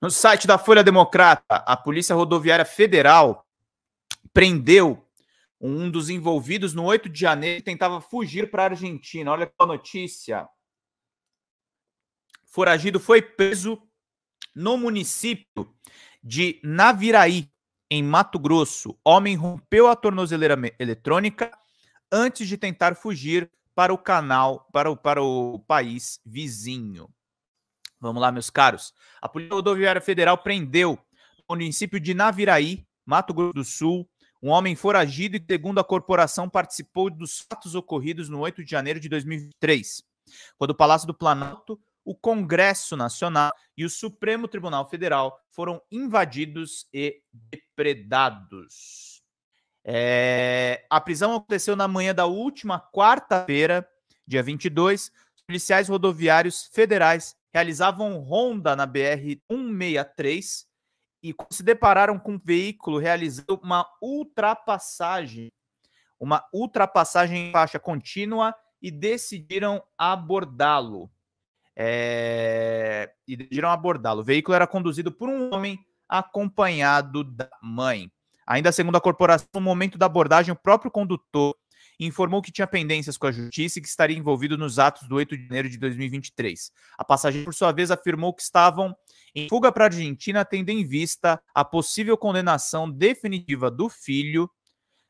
No site da Folha Democrata, a Polícia Rodoviária Federal prendeu um dos envolvidos no 8 de janeiro que tentava fugir para a Argentina. Olha a notícia. Foragido foi preso no município de Naviraí, em Mato Grosso. Homem rompeu a tornozeleira eletrônica antes de tentar fugir para o canal, para o, para o país vizinho. Vamos lá, meus caros. A Polícia Rodoviária Federal prendeu no município de Naviraí, Mato Grosso do Sul, um homem foragido e, segundo a corporação, participou dos fatos ocorridos no 8 de janeiro de 2023, quando o Palácio do Planalto, o Congresso Nacional e o Supremo Tribunal Federal foram invadidos e depredados. É... A prisão aconteceu na manhã da última quarta-feira, dia 22. Os policiais rodoviários federais realizavam ronda na BR-163 e se depararam com um veículo realizando uma ultrapassagem, uma ultrapassagem em faixa contínua e decidiram abordá-lo. É... E decidiram abordá-lo. O veículo era conduzido por um homem acompanhado da mãe. Ainda segundo a corporação, no momento da abordagem, o próprio condutor informou que tinha pendências com a justiça e que estaria envolvido nos atos do 8 de janeiro de 2023. A passageira, por sua vez, afirmou que estavam em fuga para a Argentina, tendo em vista a possível condenação definitiva do filho.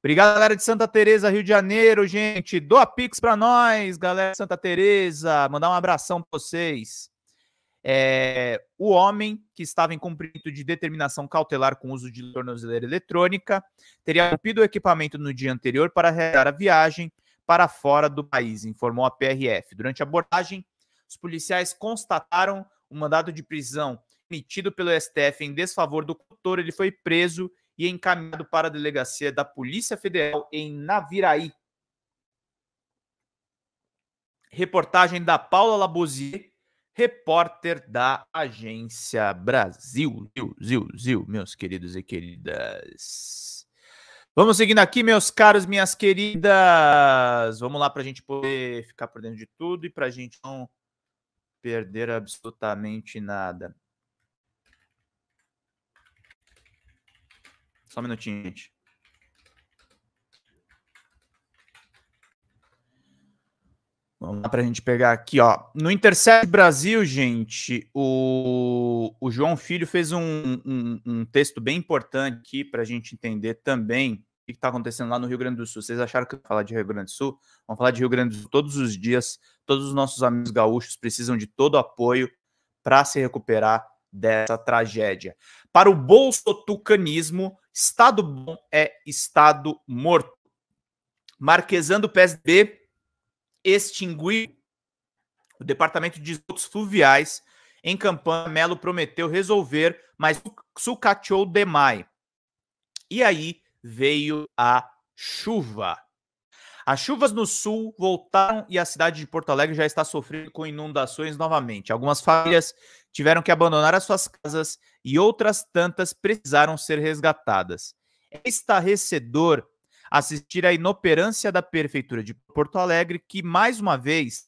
Obrigado, galera de Santa Teresa, Rio de Janeiro, gente. Doa Pix para nós, galera de Santa Teresa. Mandar um abração para vocês. É, o homem que estava em cumprimento de determinação cautelar com uso de tornozeleira eletrônica teria rompido o equipamento no dia anterior para realizar a viagem para fora do país, informou a PRF. Durante a abordagem, os policiais constataram o mandado de prisão emitido pelo STF em desfavor do condutor. Ele foi preso e encaminhado para a delegacia da Polícia Federal em Naviraí. Reportagem da Paula Labozier repórter da Agência Brasil. Zil, zil, zil, meus queridos e queridas. Vamos seguindo aqui, meus caros, minhas queridas. Vamos lá para a gente poder ficar por dentro de tudo e para a gente não perder absolutamente nada. Só um minutinho, gente. Vamos lá para a gente pegar aqui, ó. No Intercept Brasil, gente, o, o João Filho fez um, um, um texto bem importante aqui para a gente entender também o que está acontecendo lá no Rio Grande do Sul. Vocês acharam que eu ia falar de Rio Grande do Sul? Vamos falar de Rio Grande do Sul todos os dias. Todos os nossos amigos gaúchos precisam de todo apoio para se recuperar dessa tragédia. Para o bolsotucanismo, Estado bom é Estado morto. Marquesando o PSB extinguir o Departamento de Esgotos Fluviais em campanha, Melo prometeu resolver, mas sucateou demais. E aí veio a chuva. As chuvas no sul voltaram e a cidade de Porto Alegre já está sofrendo com inundações novamente. Algumas famílias tiveram que abandonar as suas casas e outras tantas precisaram ser resgatadas. É estarrecedor assistir à inoperância da prefeitura de Porto Alegre, que mais uma vez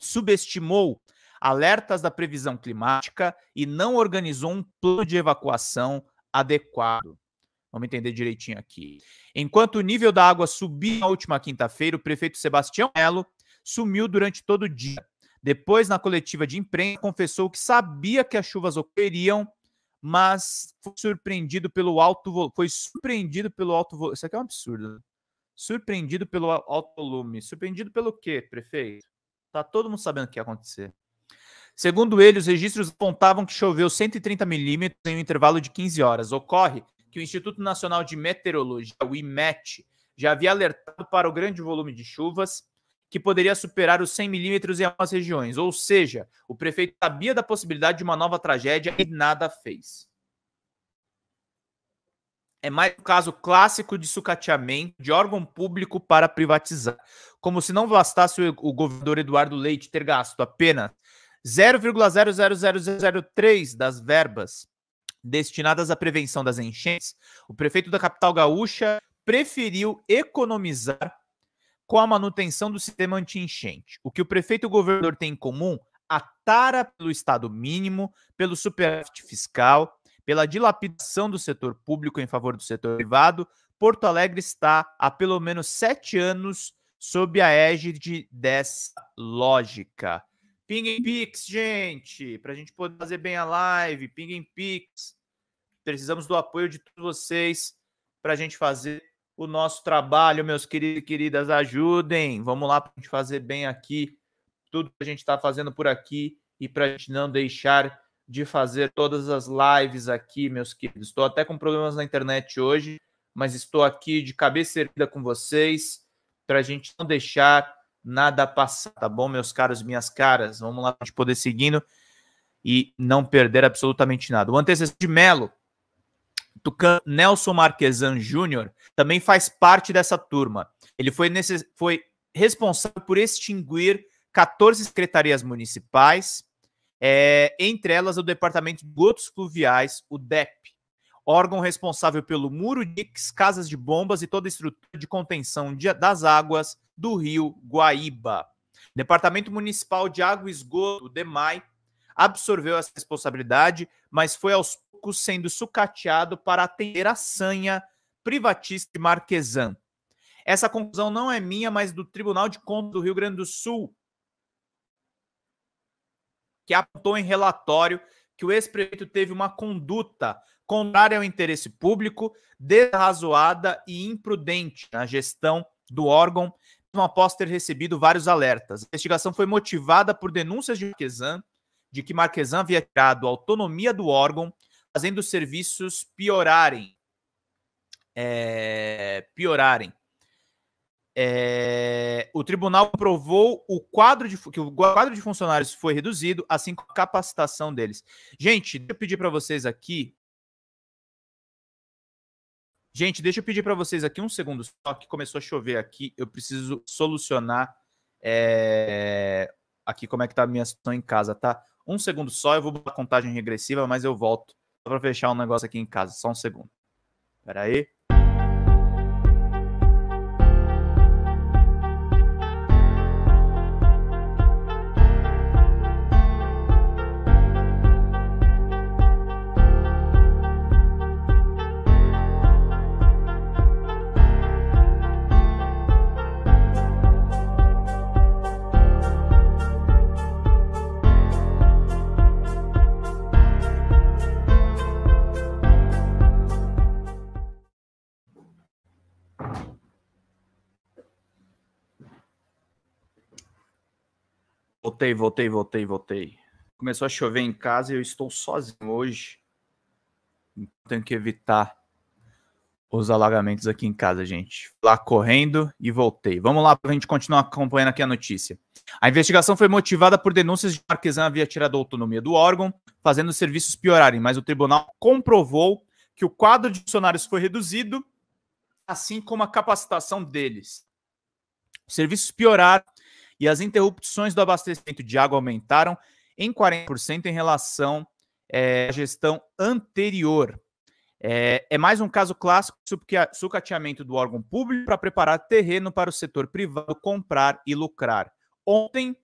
subestimou alertas da previsão climática e não organizou um plano de evacuação adequado. Vamos entender direitinho aqui. Enquanto o nível da água subia na última quinta-feira, o prefeito Sebastião Melo sumiu durante todo o dia. Depois, na coletiva de imprensa, confessou que sabia que as chuvas ocorreriam mas foi surpreendido pelo alto foi surpreendido pelo alto volume. Isso aqui é um absurdo. Né? Surpreendido pelo alto volume. Surpreendido pelo quê, prefeito? Tá todo mundo sabendo o que ia acontecer. Segundo ele, os registros apontavam que choveu 130 milímetros em um intervalo de 15 horas. Ocorre que o Instituto Nacional de Meteorologia, o IMET, já havia alertado para o grande volume de chuvas que poderia superar os 100 milímetros em algumas regiões. Ou seja, o prefeito sabia da possibilidade de uma nova tragédia e nada fez. É mais um caso clássico de sucateamento de órgão público para privatizar. Como se não bastasse o, governador Eduardo Leite ter gasto apenas 0,00003 das verbas destinadas à prevenção das enchentes, o prefeito da capital gaúcha preferiu economizar com a manutenção do sistema anti-enchente. O que o prefeito e o governador têm em comum? A tara pelo Estado mínimo, pelo superávit fiscal, pela dilapidação do setor público em favor do setor privado. Porto Alegre está há pelo menos sete anos sob a égide dessa lógica. Ping Pix, gente, para a gente poder fazer bem a live, Ping Pix. Precisamos do apoio de todos vocês para a gente fazer o nosso trabalho, meus queridos e queridas, ajudem. Vamos lá para a gente fazer bem aqui tudo que a gente está fazendo por aqui e para a gente não deixar de fazer todas as lives aqui, meus queridos. Estou até com problemas na internet hoje, mas estou aqui de cabeça erguida com vocês para a gente não deixar nada passar, tá bom, meus caros, minhas caras? Vamos lá para a gente poder seguindo e não perder absolutamente nada. O antecessor de Melo Tucano Nelson Marquesan Júnior também faz parte dessa turma. Ele foi, nesse, foi responsável por extinguir 14 secretarias municipais, é, entre elas o Departamento de Gotos Fluviais, o DEP, órgão responsável pelo muro de casas de bombas e toda a estrutura de contenção de, das águas do rio Guaíba. Departamento Municipal de Água e Esgoto, o DEMAI, absorveu essa responsabilidade, mas foi aos Pernambuco sendo sucateado para atender a sanha privatista de Marquesan. Essa conclusão não é minha, mas do Tribunal de Contas do Rio Grande do Sul, que apontou em relatório que o ex-prefeito teve uma conduta contrária ao interesse público, desarrazoada e imprudente na gestão do órgão, mesmo após ter recebido vários alertas. A investigação foi motivada por denúncias de Marquesan, de que Marquesan havia tirado a autonomia do órgão fazendo os serviços piorarem. É, piorarem. É, o tribunal provou o quadro de, que o quadro de funcionários foi reduzido, assim como a capacitação deles. Gente, deixa eu pedir para vocês aqui. Gente, deixa eu pedir para vocês aqui um segundo, só que começou a chover aqui. Eu preciso solucionar é, aqui como é que tá a minha situação em casa, tá? Um segundo só, eu vou botar contagem regressiva, mas eu volto para fechar um negócio aqui em casa, só um segundo. Pera aí. Voltei, voltei, voltei, voltei. Começou a chover em casa e eu estou sozinho hoje. Então, tenho que evitar os alagamentos aqui em casa, gente. Lá correndo e voltei. Vamos lá para a gente continuar acompanhando aqui a notícia. A investigação foi motivada por denúncias de que Marquesan havia tirado a autonomia do órgão, fazendo os serviços piorarem, mas o tribunal comprovou que o quadro de funcionários foi reduzido, assim como a capacitação deles. Os serviços pioraram e as interrupções do abastecimento de água aumentaram em 40% em relação é, à gestão anterior. É, é, mais um caso clássico de sucateamento do órgão público para preparar terreno para o setor privado comprar e lucrar. Ontem,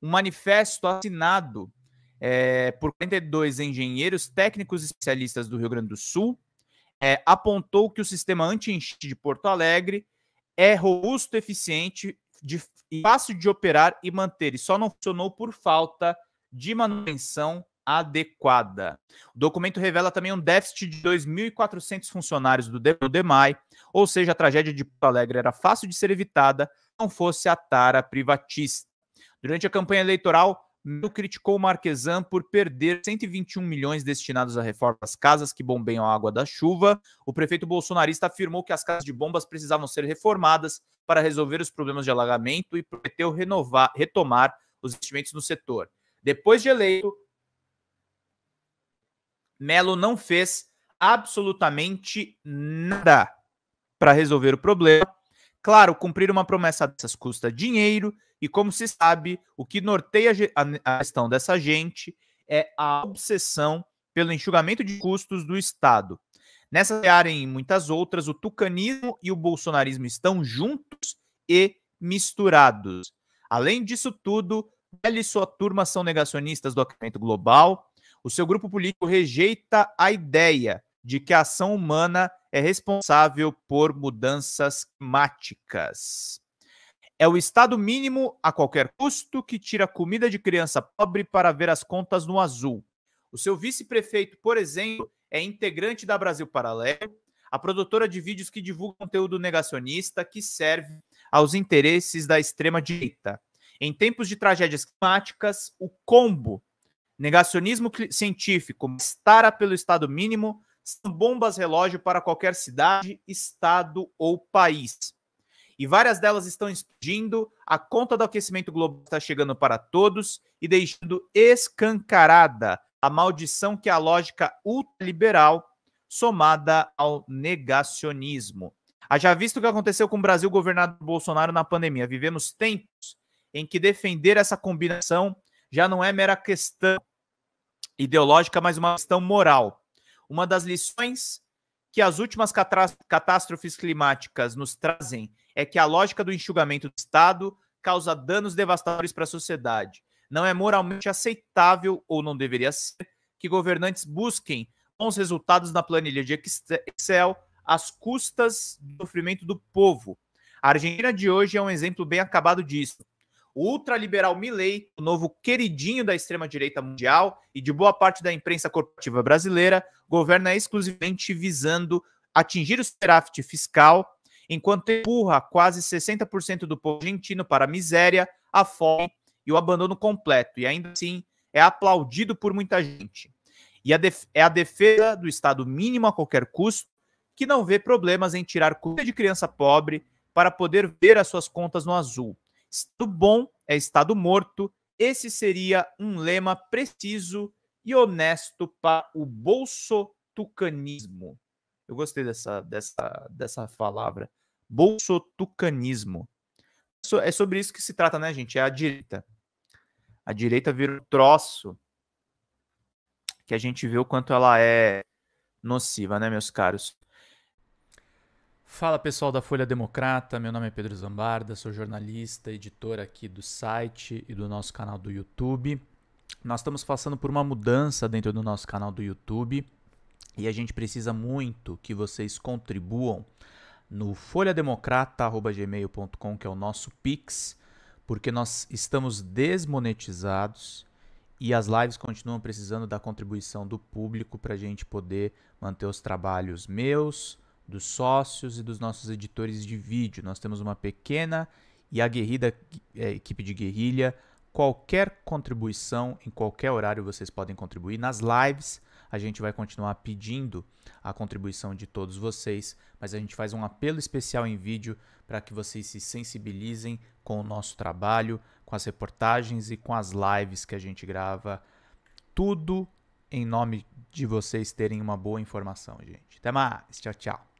um manifesto assinado é, por 42 engenheiros técnicos especialistas do Rio Grande do Sul é, apontou que o sistema anti-enchente de Porto Alegre é robusto, eficiente de, fácil de operar e manter, e só não funcionou por falta de manutenção adequada. O documento revela também um déficit de 2.400 funcionários do DEMAI, ou seja, a tragédia de Porto Alegre era fácil de ser evitada, não fosse a tara privatista. Durante a campanha eleitoral, Melo criticou Marquesan por perder 121 milhões destinados à reforma das casas que bombeiam a água da chuva. O prefeito bolsonarista afirmou que as casas de bombas precisavam ser reformadas para resolver os problemas de alagamento e prometeu renovar, retomar os investimentos no setor. Depois de eleito, Melo não fez absolutamente nada para resolver o problema. Claro, cumprir uma promessa dessas custa dinheiro e como se sabe, o que norteia a gestão dessa gente é a obsessão pelo enxugamento de custos do Estado. Nessa área e em muitas outras, o tucanismo e o bolsonarismo estão juntos e misturados. Além disso tudo, ela e sua turma são negacionistas do aquecimento global. O seu grupo político rejeita a ideia de que a ação humana é responsável por mudanças climáticas. É o Estado mínimo a qualquer custo que tira comida de criança pobre para ver as contas no azul. O seu vice-prefeito, por exemplo, é integrante da Brasil Paralelo, a produtora de vídeos que divulga conteúdo negacionista que serve aos interesses da extrema-direita. Em tempos de tragédias climáticas, o combo negacionismo científico, estará pelo Estado mínimo, são bombas relógio para qualquer cidade, estado ou país e várias delas estão explodindo. A conta do aquecimento global está chegando para todos e deixando escancarada a maldição que é a lógica ultraliberal somada ao negacionismo. Haja visto o que aconteceu com o Brasil governado por Bolsonaro na pandemia. Vivemos tempos em que defender essa combinação já não é mera questão ideológica, mas uma questão moral. Uma das lições que as últimas catástrofes climáticas nos trazem é que a lógica do enxugamento do Estado causa danos devastadores para a sociedade. Não é moralmente aceitável, ou não deveria ser, que governantes busquem bons resultados na planilha de Excel às custas do sofrimento do povo. A Argentina de hoje é um exemplo bem acabado disso. O ultraliberal Milley, o novo queridinho da extrema-direita mundial e de boa parte da imprensa corporativa brasileira, governa exclusivamente visando atingir o superávit fiscal enquanto empurra quase 60% do povo argentino para a miséria, a fome e o abandono completo, e ainda assim é aplaudido por muita gente. E a é a defesa do Estado mínimo a qualquer custo, que não vê problemas em tirar comida de criança pobre para poder ver as suas contas no azul. Estado bom é Estado morto. Esse seria um lema preciso e honesto para o bolso tucanismo. Eu gostei dessa, dessa, dessa palavra. Bolsotucanismo. É sobre isso que se trata, né, gente? É a direita. A direita vira um troço que a gente vê o quanto ela é nociva, né, meus caros? Fala pessoal da Folha Democrata, meu nome é Pedro Zambarda, sou jornalista, editor aqui do site e do nosso canal do YouTube. Nós estamos passando por uma mudança dentro do nosso canal do YouTube. E a gente precisa muito que vocês contribuam no folhademocrata.gmail.com, que é o nosso Pix, porque nós estamos desmonetizados e as lives continuam precisando da contribuição do público para a gente poder manter os trabalhos meus, dos sócios e dos nossos editores de vídeo. Nós temos uma pequena e aguerrida é, equipe de guerrilha. Qualquer contribuição, em qualquer horário, vocês podem contribuir nas lives a gente vai continuar pedindo a contribuição de todos vocês, mas a gente faz um apelo especial em vídeo para que vocês se sensibilizem com o nosso trabalho, com as reportagens e com as lives que a gente grava. Tudo em nome de vocês terem uma boa informação, gente. Até mais. Tchau, tchau.